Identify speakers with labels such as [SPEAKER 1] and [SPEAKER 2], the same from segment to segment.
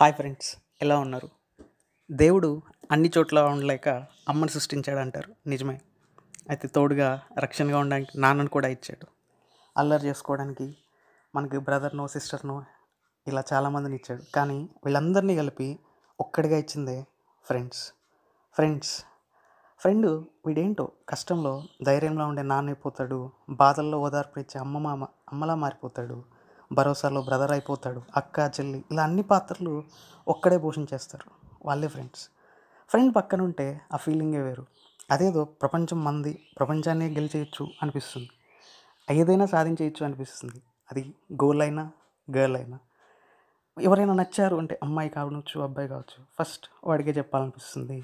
[SPEAKER 1] hi friends ఎలా ఉన్నారు దేవుడు అన్ని చోట్ల ఉండలేక అమ్మను సృష్టించాడు అంటారు నిజమే అయితే తోడుగా రక్షణగా ఉండడానికి నాన్నను కూడా ఇచ్చాడు అల్లరి చేసుకోవడానికి మనకి బ్రదర్నో సిస్టర్నో ఇలా చాలామందిని ఇచ్చాడు కానీ వీళ్ళందరినీ కలిపి ఒక్కడిగా ఇచ్చిందే ఫ్రెండ్స్ ఫ్రెండ్స్ ఫ్రెండ్ వీడేంటో కష్టంలో ధైర్యంలో ఉండే నాన్న అయిపోతాడు బాధల్లో ఓదార్పునిచ్చే అమ్మ మామ అమ్మలా మారిపోతాడు భరోసాలో బ్రదర్ అయిపోతాడు అక్క చెల్లి ఇలా అన్ని పాత్రలు ఒక్కడే పోషించేస్తారు వాళ్ళే ఫ్రెండ్స్ ఫ్రెండ్ పక్కన ఉంటే ఆ ఫీలింగే వేరు అదేదో ప్రపంచం మంది ప్రపంచాన్ని గెలిచేయచ్చు అనిపిస్తుంది ఏదైనా సాధించేయచ్చు అనిపిస్తుంది అది గోల్ అయినా గర్ల్ అయినా ఎవరైనా నచ్చారు అంటే అమ్మాయి కావచ్చు అబ్బాయి కావచ్చు ఫస్ట్ వాడికే చెప్పాలనిపిస్తుంది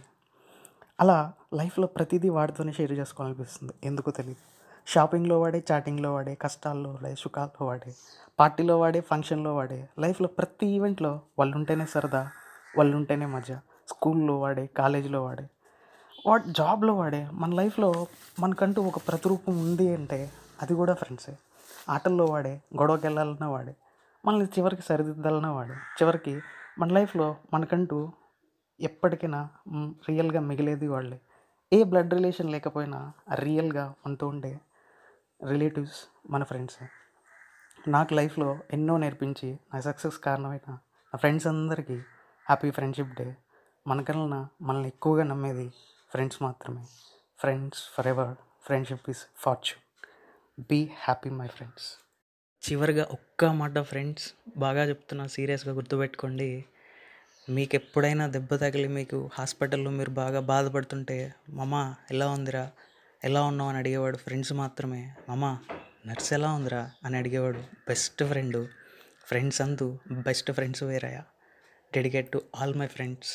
[SPEAKER 1] అలా లైఫ్లో ప్రతిదీ వాడితోనే షేర్ చేసుకోవాలనిపిస్తుంది ఎందుకో తెలియదు షాపింగ్లో వాడే చాటింగ్లో వాడే కష్టాల్లో వాడే సుఖాల్లో వాడే పార్టీలో వాడే ఫంక్షన్లో వాడే లైఫ్లో ప్రతి ఈవెంట్లో వాళ్ళు ఉంటేనే సరదా వాళ్ళు ఉంటేనే మధ్య స్కూల్లో వాడే కాలేజీలో వాడే వాడు జాబ్లో వాడే మన లైఫ్లో మనకంటూ ఒక ప్రతిరూపం ఉంది అంటే అది కూడా ఫ్రెండ్సే ఆటల్లో వాడే గొడవకి వెళ్ళాలన్నా వాడే మనల్ని చివరికి సరిదిద్దాలన్నా వాడే చివరికి మన లైఫ్లో మనకంటూ ఎప్పటికైనా రియల్గా మిగిలేది వాళ్ళే ఏ బ్లడ్ రిలేషన్ లేకపోయినా రియల్గా ఉంటూ ఉండే రిలేటివ్స్ మన ఫ్రెండ్స్ నాకు లైఫ్లో ఎన్నో నేర్పించి నా సక్సెస్ కారణమైన నా ఫ్రెండ్స్ అందరికీ హ్యాపీ ఫ్రెండ్షిప్ డే మనకన్నా మనల్ని ఎక్కువగా నమ్మేది ఫ్రెండ్స్ మాత్రమే friends for ever friendship is fortune be happy my friends చివరిగా ఒక్క మాట ఫ్రెండ్స్ బాగా చెప్తున్నా సీరియస్గా గుర్తుపెట్టుకోండి మీకు ఎప్పుడైనా దెబ్బ తగిలి మీకు హాస్పిటల్లో మీరు బాగా బాధపడుతుంటే మమ్మ ఎలా ఉందిరా ఎలా ఉన్నావు అని అడిగేవాడు ఫ్రెండ్స్ మాత్రమే మామా నర్స్ ఎలా ఉందిరా అని అడిగేవాడు బెస్ట్ ఫ్రెండు ఫ్రెండ్స్ అందు బెస్ట్ ఫ్రెండ్స్ వేరయ్యా dedicate to all my friends